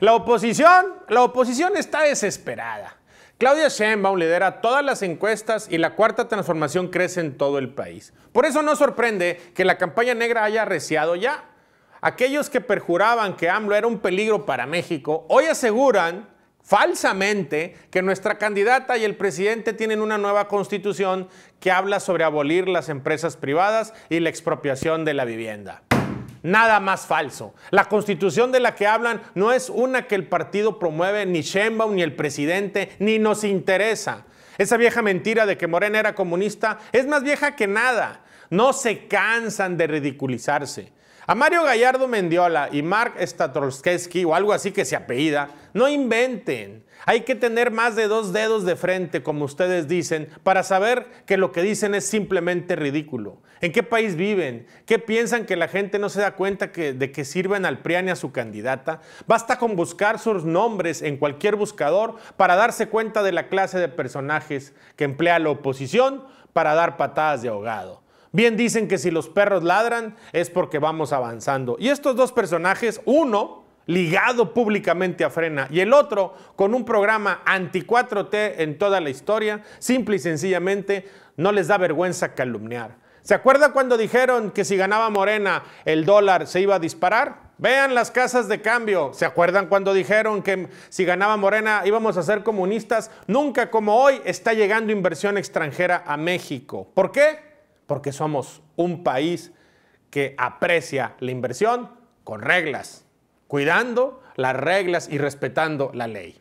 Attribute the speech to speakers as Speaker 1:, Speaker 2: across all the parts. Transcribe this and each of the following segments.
Speaker 1: La oposición, la oposición está desesperada. Claudia Sheinbaum lidera todas las encuestas y la cuarta transformación crece en todo el país. Por eso no sorprende que la campaña negra haya arreciado ya. Aquellos que perjuraban que AMLO era un peligro para México, hoy aseguran falsamente que nuestra candidata y el presidente tienen una nueva constitución que habla sobre abolir las empresas privadas y la expropiación de la vivienda. Nada más falso. La constitución de la que hablan no es una que el partido promueve, ni Sheinbaum, ni el presidente, ni nos interesa. Esa vieja mentira de que Morena era comunista es más vieja que nada no se cansan de ridiculizarse. A Mario Gallardo Mendiola y Mark Statorskeski, o algo así que se apellida, no inventen. Hay que tener más de dos dedos de frente, como ustedes dicen, para saber que lo que dicen es simplemente ridículo. ¿En qué país viven? ¿Qué piensan que la gente no se da cuenta de que sirven al PRI a su candidata? Basta con buscar sus nombres en cualquier buscador para darse cuenta de la clase de personajes que emplea la oposición para dar patadas de ahogado. Bien dicen que si los perros ladran es porque vamos avanzando. Y estos dos personajes, uno ligado públicamente a Frena y el otro con un programa anti-4T en toda la historia, simple y sencillamente no les da vergüenza calumniar. ¿Se acuerda cuando dijeron que si ganaba Morena el dólar se iba a disparar? Vean las casas de cambio. ¿Se acuerdan cuando dijeron que si ganaba Morena íbamos a ser comunistas? Nunca como hoy está llegando inversión extranjera a México. ¿Por qué? porque somos un país que aprecia la inversión con reglas, cuidando las reglas y respetando la ley.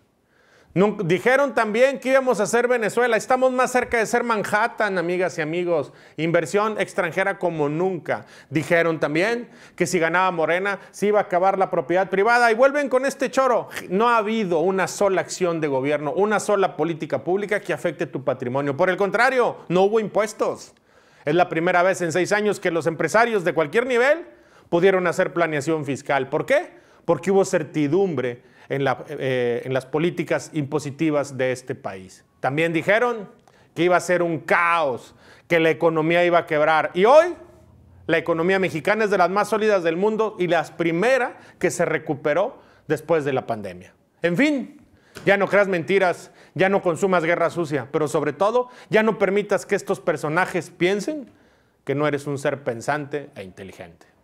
Speaker 1: Dijeron también que íbamos a ser Venezuela. Estamos más cerca de ser Manhattan, amigas y amigos. Inversión extranjera como nunca. Dijeron también que si ganaba Morena se iba a acabar la propiedad privada. Y vuelven con este choro. No ha habido una sola acción de gobierno, una sola política pública que afecte tu patrimonio. Por el contrario, no hubo impuestos. Es la primera vez en seis años que los empresarios de cualquier nivel pudieron hacer planeación fiscal. ¿Por qué? Porque hubo certidumbre eh, en, las políticas impositivas de este país. También dijeron que iba a ser un caos, que la economía iba a quebrar. Y hoy la economía mexicana es de las más sólidas del mundo y la primera que se recuperó después de la pandemia. En fin, ya no creas mentiras, ya no consumas guerra sucia, pero sobre todo, ya no permitas que estos personajes piensen que no eres un ser pensante e inteligente.